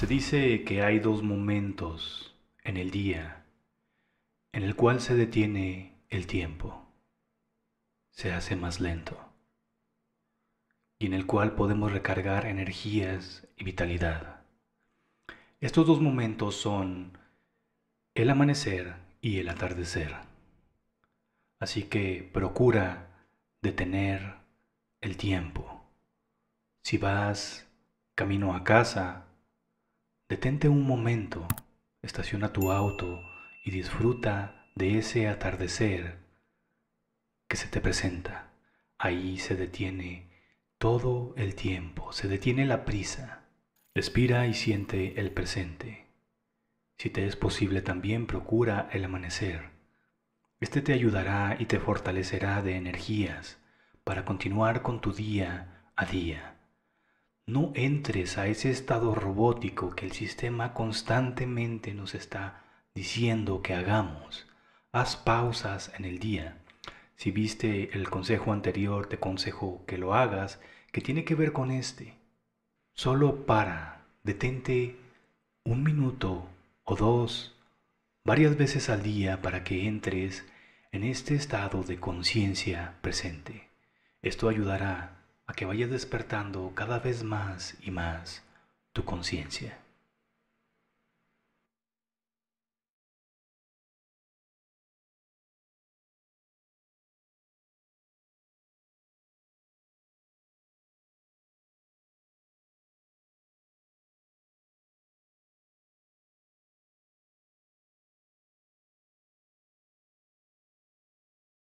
Se dice que hay dos momentos en el día en el cual se detiene el tiempo, se hace más lento, y en el cual podemos recargar energías y vitalidad. Estos dos momentos son el amanecer y el atardecer. Así que procura detener el tiempo. Si vas camino a casa, Detente un momento, estaciona tu auto y disfruta de ese atardecer que se te presenta. Ahí se detiene todo el tiempo, se detiene la prisa. Respira y siente el presente. Si te es posible también procura el amanecer. Este te ayudará y te fortalecerá de energías para continuar con tu día a día. No entres a ese estado robótico que el sistema constantemente nos está diciendo que hagamos. Haz pausas en el día. Si viste el consejo anterior, te consejo que lo hagas, que tiene que ver con este. Solo para, detente un minuto o dos, varias veces al día para que entres en este estado de conciencia presente. Esto ayudará a a que vaya despertando cada vez más y más tu conciencia.